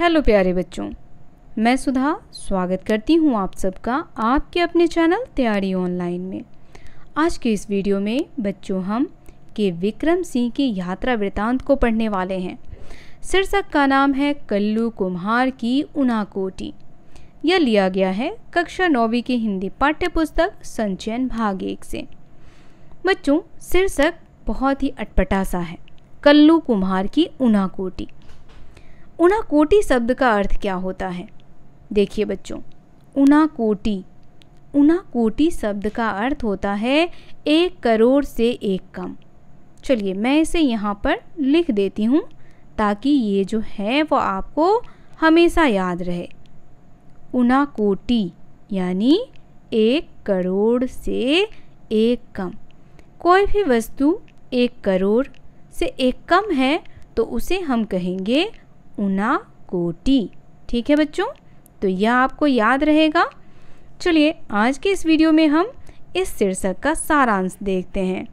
hello प्यारे बच्चों मैं सुधा स्वागत करती हूँ आप सबका आपके अपने चैनल तैयारी ऑनलाइन में आज के इस वीडियो में बच्चों हम के विक्रम सिंह की यात्रा वृतांत को पढ़ने वाले हैं शीर्षक का नाम है कल्लू कुम्हार की उनाकोटी यह लिया गया है कक्षा नौवीं के हिंदी पाठ्य पुस्तक संचयन भाग एक से बच्चों शीर्षक बहुत ही अटपटा सा है कल्लू कुम्हार की उनाकोटी कोटी शब्द का अर्थ क्या होता है देखिए बच्चों उनाकोटि उनाकोटि शब्द का अर्थ होता है एक करोड़ से एक कम चलिए मैं इसे यहाँ पर लिख देती हूँ ताकि ये जो है वो आपको हमेशा याद रहे उना कोटी यानी एक करोड़ से एक कम कोई भी वस्तु एक करोड़ से एक कम है तो उसे हम कहेंगे उना कोटी ठीक है बच्चों तो यह आपको याद रहेगा चलिए आज के इस वीडियो में हम इस शीर्षक का सारांश देखते हैं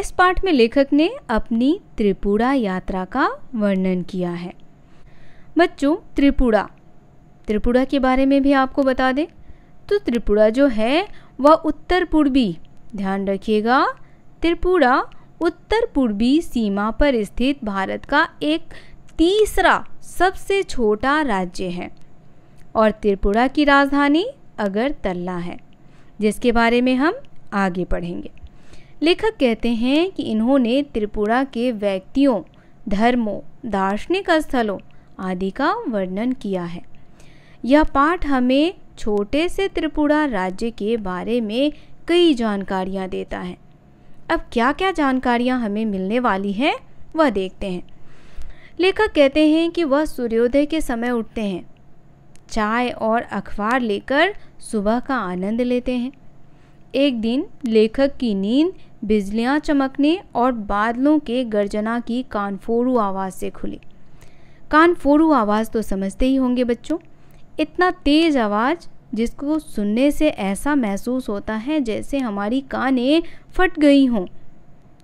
इस पाठ में लेखक ने अपनी त्रिपुरा यात्रा का वर्णन किया है बच्चों त्रिपुरा त्रिपुरा के बारे में भी आपको बता दें तो त्रिपुरा जो है वह उत्तर पूर्वी ध्यान रखिएगा त्रिपुरा उत्तर पूर्वी सीमा पर स्थित भारत का एक तीसरा सबसे छोटा राज्य है और त्रिपुरा की राजधानी अगरतला है जिसके बारे में हम आगे पढ़ेंगे लेखक कहते हैं कि इन्होंने त्रिपुरा के व्यक्तियों धर्मों दार्शनिक स्थलों आदि का वर्णन किया है यह पाठ हमें छोटे से त्रिपुरा राज्य के बारे में कई जानकारियाँ देता है अब क्या क्या जानकारियाँ हमें मिलने वाली हैं वह देखते हैं लेखक कहते हैं कि वह सूर्योदय के समय उठते हैं चाय और अखबार लेकर सुबह का आनंद लेते हैं एक दिन लेखक की नींद बिजलियां चमकने और बादलों के गर्जना की कानफोड़ू आवाज़ से खुली कानफोड़ू आवाज़ तो समझते ही होंगे बच्चों इतना तेज़ आवाज़ जिसको सुनने से ऐसा महसूस होता है जैसे हमारी कानें फट गई हों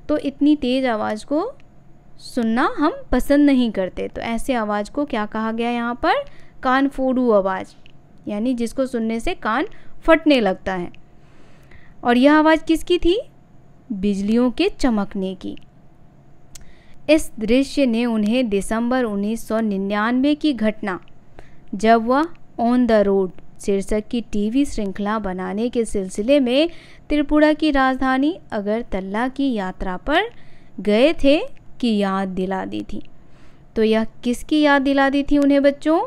तो इतनी तेज़ आवाज़ को सुनना हम पसंद नहीं करते तो ऐसे आवाज़ को क्या कहा गया यहाँ पर कान फोड़ू आवाज़ यानी जिसको सुनने से कान फटने लगता है और यह आवाज़ किसकी थी बिजलियों के चमकने की इस दृश्य ने उन्हें दिसंबर 1999 की घटना जब वह ऑन द रोड शीर्षक की टीवी श्रृंखला बनाने के सिलसिले में त्रिपुरा की राजधानी अगरतला की यात्रा पर गए थे की याद दिला दी थी तो यह किसकी याद दिला दी थी उन्हें बच्चों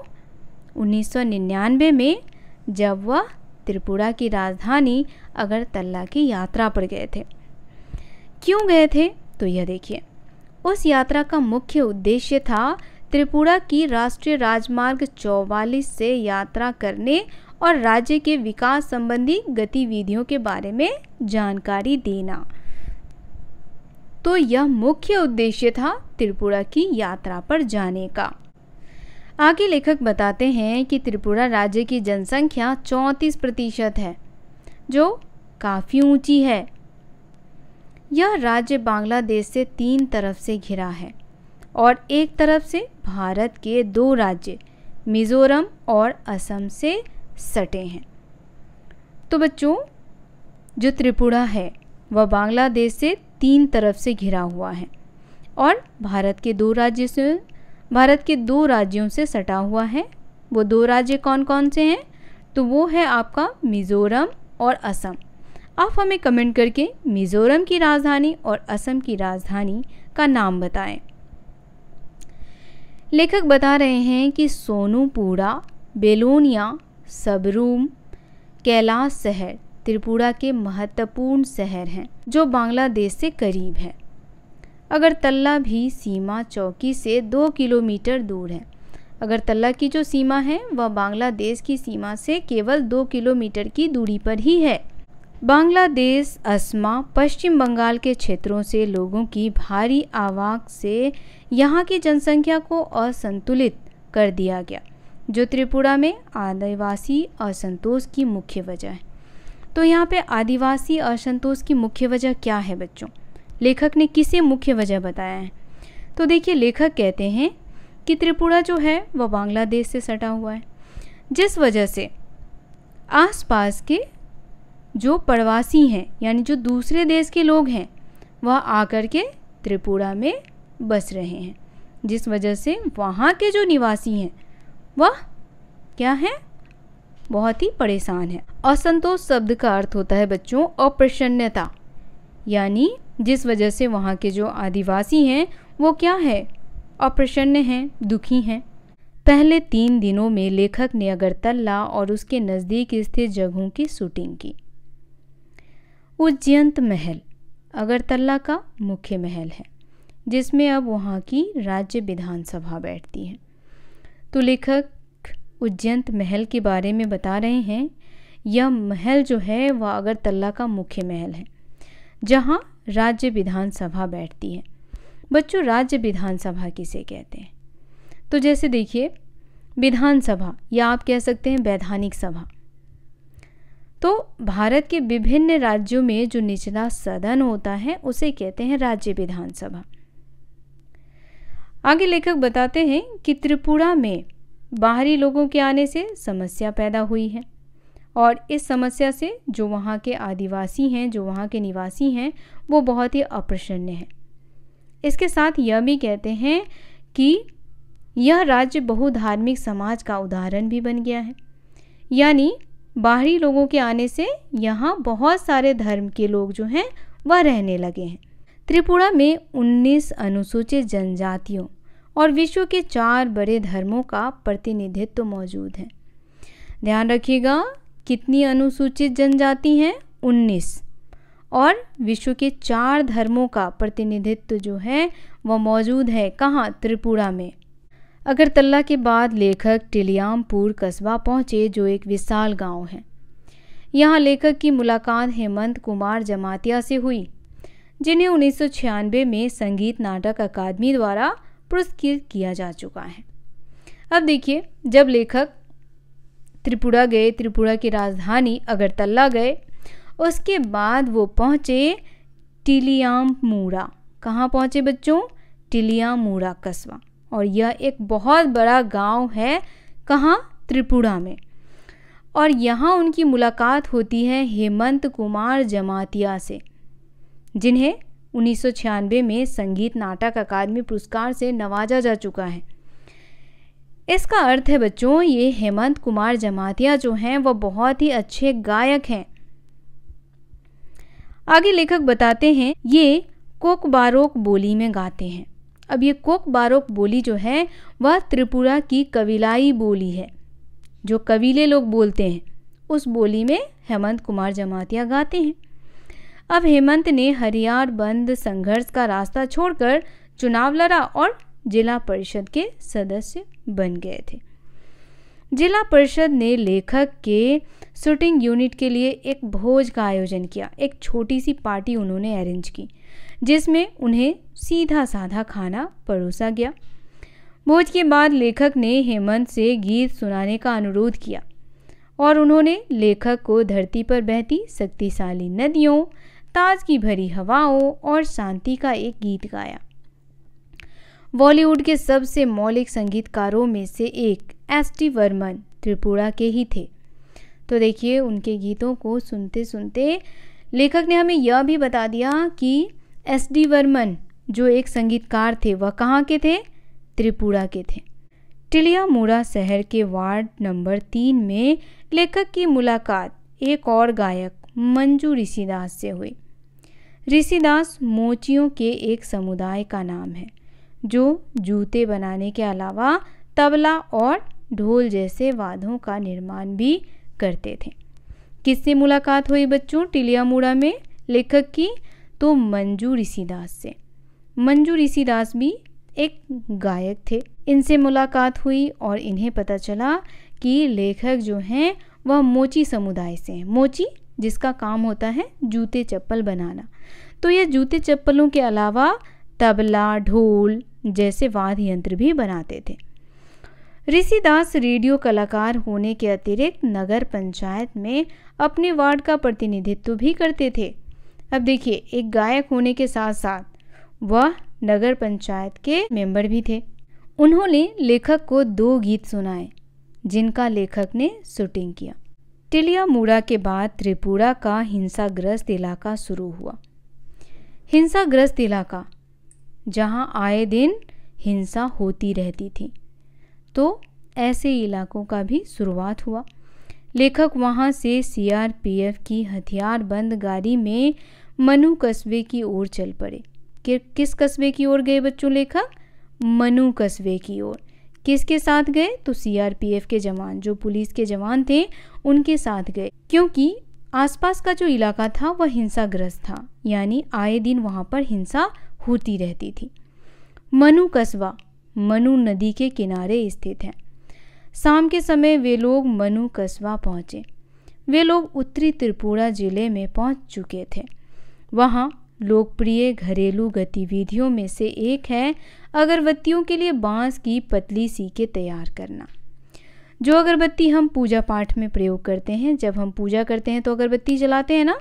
1999 में जब वह त्रिपुरा की राजधानी अगरतला की यात्रा पर गए थे क्यों गए थे तो यह देखिए उस यात्रा का मुख्य उद्देश्य था त्रिपुरा की राष्ट्रीय राजमार्ग 44 से यात्रा करने और राज्य के विकास संबंधी गतिविधियों के बारे में जानकारी देना तो यह मुख्य उद्देश्य था त्रिपुरा की यात्रा पर जाने का आगे लेखक बताते हैं कि त्रिपुरा राज्य की जनसंख्या चौंतीस प्रतिशत है जो काफ़ी ऊंची है यह राज्य बांग्लादेश से तीन तरफ से घिरा है और एक तरफ से भारत के दो राज्य मिज़ोरम और असम से सटे हैं तो बच्चों जो त्रिपुरा है वह बांग्लादेश से तीन तरफ से घिरा हुआ है और भारत के दो राज्य से भारत के दो राज्यों से सटा हुआ है वो दो राज्य कौन कौन से हैं तो वो है आपका मिज़ोरम और असम आप हमें कमेंट करके मिज़ोरम की राजधानी और असम की राजधानी का नाम बताएं लेखक बता रहे हैं कि सोनूपूडा बेलोनिया सबरूम कैलाश शहर त्रिपुरा के महत्वपूर्ण शहर हैं जो बांग्लादेश से करीब है अगरतला भी सीमा चौकी से दो किलोमीटर दूर है अगरतला की जो सीमा है वह बांग्लादेश की सीमा से केवल दो किलोमीटर की दूरी पर ही है बांग्लादेश असमा पश्चिम बंगाल के क्षेत्रों से लोगों की भारी आवाक से यहाँ की जनसंख्या को असंतुलित कर दिया गया जो त्रिपुरा में आदिवासी असंतोष की मुख्य वजह है तो यहाँ पे आदिवासी असंतोष की मुख्य वजह क्या है बच्चों लेखक ने किसे मुख्य वजह बताया है तो देखिए लेखक कहते हैं कि त्रिपुरा जो है वह बांग्लादेश से सटा हुआ है जिस वजह से आसपास के जो प्रवासी हैं यानी जो दूसरे देश के लोग हैं वह आकर के त्रिपुरा में बस रहे हैं जिस वजह से वहाँ के जो निवासी हैं वह क्या हैं बहुत ही परेशान है असंतोष शब्द का अर्थ होता है बच्चों अप्रसन्नता यानी जिस वजह से वहाँ के जो आदिवासी हैं वो क्या है अप्रसन्न हैं दुखी हैं पहले तीन दिनों में लेखक ने अगरतला और उसके नज़दीक स्थित जगहों की शूटिंग की उज्जयंत महल अगरतला का मुख्य महल है जिसमें अब वहाँ की राज्य विधानसभा बैठती है तो लेखक उज्जैंत महल के बारे में बता रहे हैं यह महल जो है वह अगरतला का मुख्य महल है जहाँ राज्य विधानसभा बैठती है बच्चों राज्य विधानसभा किसे कहते हैं तो जैसे देखिए विधानसभा या आप कह सकते हैं वैधानिक सभा तो भारत के विभिन्न राज्यों में जो निचला सदन होता है उसे कहते हैं राज्य विधानसभा आगे लेखक बताते हैं कि त्रिपुरा में बाहरी लोगों के आने से समस्या पैदा हुई है और इस समस्या से जो वहाँ के आदिवासी हैं जो वहाँ के निवासी हैं वो बहुत ही अप्रसन्न हैं इसके साथ यह भी कहते हैं कि यह राज्य बहुधार्मिक समाज का उदाहरण भी बन गया है यानी बाहरी लोगों के आने से यहाँ बहुत सारे धर्म के लोग जो हैं वह रहने लगे हैं त्रिपुरा में 19 अनुसूचित जनजातियों और विश्व के चार बड़े धर्मों का प्रतिनिधित्व तो मौजूद है ध्यान रखिएगा कितनी अनुसूचित जनजाति हैं उन्नीस और विश्व के चार धर्मों का प्रतिनिधित्व जो है वह मौजूद है कहाँ त्रिपुरा में तल्ला के बाद लेखक टिलियामपुर कस्बा पहुँचे जो एक विशाल गांव है यहाँ लेखक की मुलाकात हेमंत कुमार जमातिया से हुई जिन्हें उन्नीस में संगीत नाटक अकादमी द्वारा पुरस्कृत किया जा चुका है अब देखिए जब लेखक त्रिपुरा गए त्रिपुरा की राजधानी अगरतला गए उसके बाद वो पहुँचे टिलियामूरा कहाँ पहुँचे बच्चों टिलियामूरा कस्बा और यह एक बहुत बड़ा गांव है कहाँ त्रिपुरा में और यहाँ उनकी मुलाकात होती है हेमंत कुमार जमातिया से जिन्हें उन्नीस में संगीत नाटक अकादमी पुरस्कार से नवाजा जा चुका है इसका अर्थ है बच्चों ये हेमंत कुमार जमातिया जो हैं वह बहुत ही अच्छे गायक हैं आगे लेखक बताते हैं ये कोक बारोक बोली में गाते हैं अब ये कोक बारोक बोली जो है वह त्रिपुरा की कबीलाई बोली है जो कबीले लोग बोलते हैं उस बोली में हेमंत कुमार जमातिया गाते हैं अब हेमंत ने हरियार बंद संघर्ष का रास्ता छोड़कर चुनाव लड़ा और जिला परिषद के सदस्य बन गए थे जिला परिषद ने लेखक के शूटिंग यूनिट के लिए एक भोज का आयोजन किया एक छोटी सी पार्टी उन्होंने अरेंज की जिसमें उन्हें सीधा साधा खाना परोसा गया भोज के बाद लेखक ने हेमंत से गीत सुनाने का अनुरोध किया और उन्होंने लेखक को धरती पर बहती शक्तिशाली नदियों ताज की भरी हवाओं और शांति का एक गीत गाया बॉलीवुड के सबसे मौलिक संगीतकारों में से एक एस टी वर्मन त्रिपुरा के ही थे तो देखिए उनके गीतों को सुनते सुनते लेखक ने हमें यह भी बता दिया कि एस डी वर्मन जो एक संगीतकार थे वह कहाँ के थे त्रिपुरा के थे टिलियामूड़ा शहर के वार्ड नंबर तीन में लेखक की मुलाकात एक और गायक मंजू ऋषिदास से हुई ऋषिदास मोचियों के एक समुदाय का नाम है जो जूते बनाने के अलावा तबला और ढोल जैसे वादों का निर्माण भी करते थे किससे मुलाकात हुई बच्चों टिलियामुड़ा में लेखक की तो मंजू ऋषिदास से मंजू ऋषिदास भी एक गायक थे इनसे मुलाकात हुई और इन्हें पता चला कि लेखक जो हैं वह मोची समुदाय से हैं मोची जिसका काम होता है जूते चप्पल बनाना तो ये जूते चप्पलों के अलावा तबला ढोल जैसे वाद्य यंत्र भी बनाते थे ऋषिदास रेडियो कलाकार होने के अतिरिक्त नगर पंचायत में अपने वार्ड का प्रतिनिधित्व भी करते थे अब देखिए एक गायक होने के साथ साथ वह नगर पंचायत के मेंबर भी थे उन्होंने लेखक को दो गीत सुनाए जिनका लेखक ने शूटिंग किया टिलियामुड़ा के बाद त्रिपुरा का हिंसाग्रस्त इलाका शुरू हुआ हिंसाग्रस्त इलाका जहां आए दिन हिंसा होती रहती थी तो ऐसे इलाकों का भी शुरुआत हुआ लेखक वहां से सीआरपीएफ की हथियारबंद गाड़ी में मनु कस्बे की ओर चल पड़े कि किस कस्बे की ओर गए बच्चों लेखक मनु कस्बे की ओर किसके साथ गए तो सीआरपीएफ के जवान जो पुलिस के जवान थे उनके साथ गए क्योंकि आसपास का जो इलाका था वह हिंसाग्रस्त था यानी आए दिन वहाँ पर हिंसा होती रहती थी मनु कस्बा मनु नदी के किनारे स्थित है शाम के समय वे लोग मनु कस्बा पहुंचे वे लोग उत्तरी त्रिपुरा जिले में पहुंच चुके थे वहाँ लोकप्रिय घरेलू गतिविधियों में से एक है अगरबत्तियों के लिए बांस की पतली सीके तैयार करना जो अगरबत्ती हम पूजा पाठ में प्रयोग करते हैं जब हम पूजा करते हैं तो अगरबत्ती जलाते हैं ना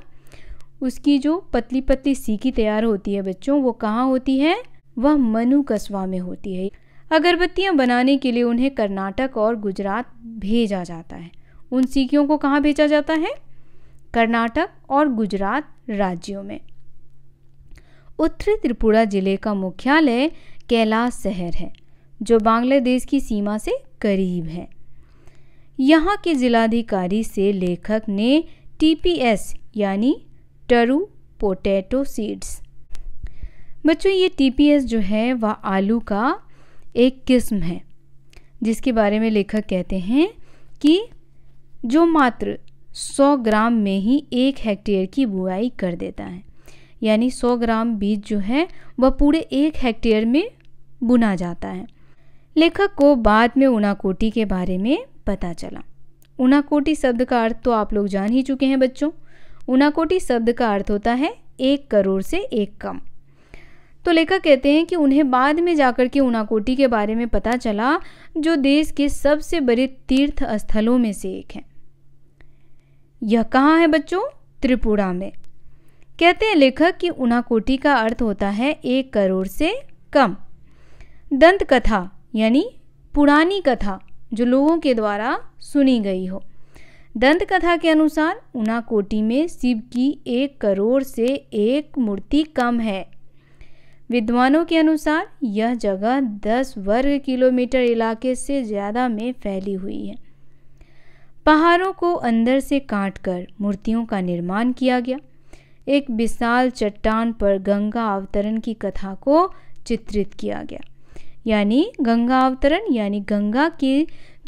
उसकी जो पतली पतली सीकी तैयार होती है बच्चों वो कहाँ होती है वह मनु कस्बा में होती है अगरबत्तियाँ बनाने के लिए उन्हें कर्नाटक और गुजरात भेजा जाता है उन सीकियों को कहाँ भेजा जाता है कर्नाटक और गुजरात राज्यों में उत्तरी त्रिपुरा जिले का मुख्यालय कैलाश शहर है जो बांग्लादेश की सीमा से करीब है यहाँ के जिलाधिकारी से लेखक ने टीपीएस यानी टरू पोटैटो सीड्स बच्चों ये टीपीएस जो है वह आलू का एक किस्म है जिसके बारे में लेखक कहते हैं कि जो मात्र 100 ग्राम में ही एक हेक्टेयर की बुआई कर देता है यानी 100 ग्राम बीज जो है वह पूरे एक हेक्टेयर में बुना जाता है लेखक को बाद में ऊनाकोटी के बारे में पता चला ऊनाकोटी शब्द का अर्थ तो आप लोग जान ही चुके हैं बच्चों ऊनाकोटी शब्द का अर्थ होता है एक करोड़ से एक कम तो लेखक कहते हैं कि उन्हें बाद में जाकर के ऊनाकोटी के बारे में पता चला जो देश के सबसे बड़े तीर्थ स्थलों में से एक है यह कहाँ है बच्चों त्रिपुरा में कहते हैं लेखक कि ऊनाकोटी का अर्थ होता है एक करोड़ से कम दंत कथा यानी पुरानी कथा जो लोगों के द्वारा सुनी गई हो दंत कथा के अनुसार कोटी में शिव की एक करोड़ से एक मूर्ति कम है विद्वानों के अनुसार यह जगह 10 वर्ग किलोमीटर इलाके से ज़्यादा में फैली हुई है पहाड़ों को अंदर से काटकर मूर्तियों का निर्माण किया गया एक विशाल चट्टान पर गंगा अवतरण की कथा को चित्रित किया गया यानी गंगा अवतरण यानी गंगा के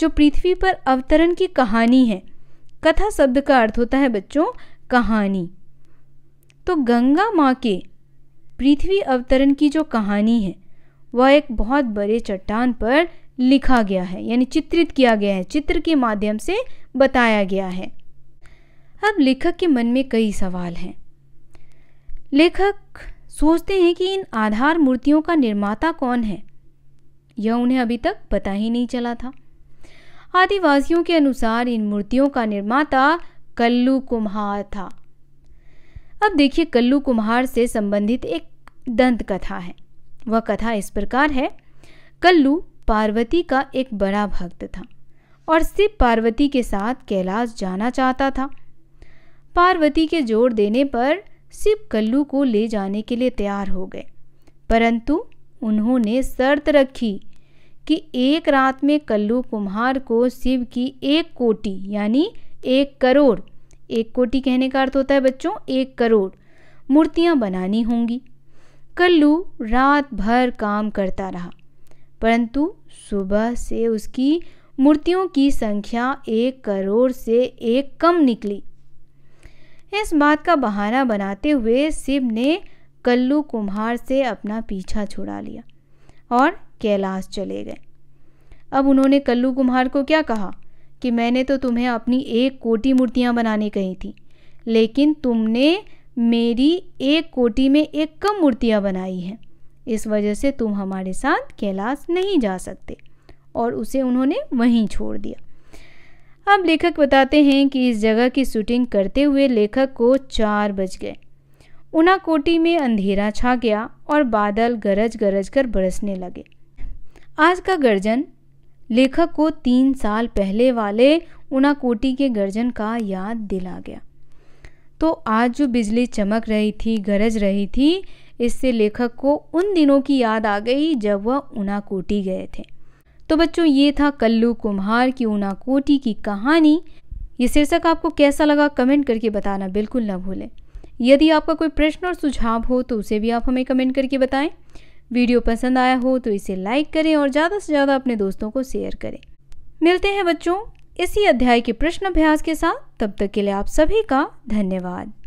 जो पृथ्वी पर अवतरण की कहानी है कथा शब्द का अर्थ होता है बच्चों कहानी तो गंगा माँ के पृथ्वी अवतरण की जो कहानी है वह एक बहुत बड़े चट्टान पर लिखा गया है यानी चित्रित किया गया है चित्र के माध्यम से बताया गया है अब लेखक के मन में कई सवाल हैं लेखक सोचते हैं कि इन आधार मूर्तियों का निर्माता कौन है यह उन्हें अभी तक पता ही नहीं चला था आदिवासियों के अनुसार इन मूर्तियों का निर्माता कल्लू कुम्हार था अब देखिए कल्लू कुम्हार से संबंधित एक दंत कथा है वह कथा इस प्रकार है कल्लू पार्वती का एक बड़ा भक्त था और शिव पार्वती के साथ कैलाश जाना चाहता था पार्वती के जोर देने पर शिव कल्लू को ले जाने के लिए तैयार हो गए परंतु उन्होंने शर्त रखी कि एक रात में कल्लू कुम्हार को शिव की एक कोटी यानी एक करोड़ एक कोटी कहने का अर्थ होता है बच्चों एक करोड़ मूर्तियाँ बनानी होंगी कल्लू रात भर काम करता रहा परंतु सुबह से उसकी मूर्तियों की संख्या एक करोड़ से एक कम निकली इस बात का बहाना बनाते हुए शिव ने कल्लू कुम्हार से अपना पीछा छुड़ा लिया और कैलाश चले गए अब उन्होंने कल्लू कुम्हार को क्या कहा कि मैंने तो तुम्हें अपनी एक कोटी मूर्तियाँ बनाने कही थी लेकिन तुमने मेरी एक कोटी में एक कम मूर्तियाँ बनाई हैं इस वजह से तुम हमारे साथ कैलाश नहीं जा सकते और उसे उन्होंने वहीं छोड़ दिया अब लेखक बताते हैं कि इस जगह की शूटिंग करते हुए लेखक को चार बज गए कोटी में अंधेरा छा गया और बादल गरज गरज कर बरसने लगे आज का गर्जन लेखक को तीन साल पहले वाले कोटी के गर्जन का याद दिला गया तो आज जो बिजली चमक रही थी गरज रही थी इससे लेखक को उन दिनों की याद आ गई जब वह कोटी गए थे तो बच्चों ये था कल्लू कुम्हार की कोटी की कहानी ये शीर्षक आपको कैसा लगा कमेंट करके बताना बिल्कुल ना भूलें यदि आपका कोई प्रश्न और सुझाव हो तो उसे भी आप हमें कमेंट करके बताएं वीडियो पसंद आया हो तो इसे लाइक करें और ज़्यादा से ज़्यादा अपने दोस्तों को शेयर करें मिलते हैं बच्चों इसी अध्याय के प्रश्न अभ्यास के साथ तब तक के लिए आप सभी का धन्यवाद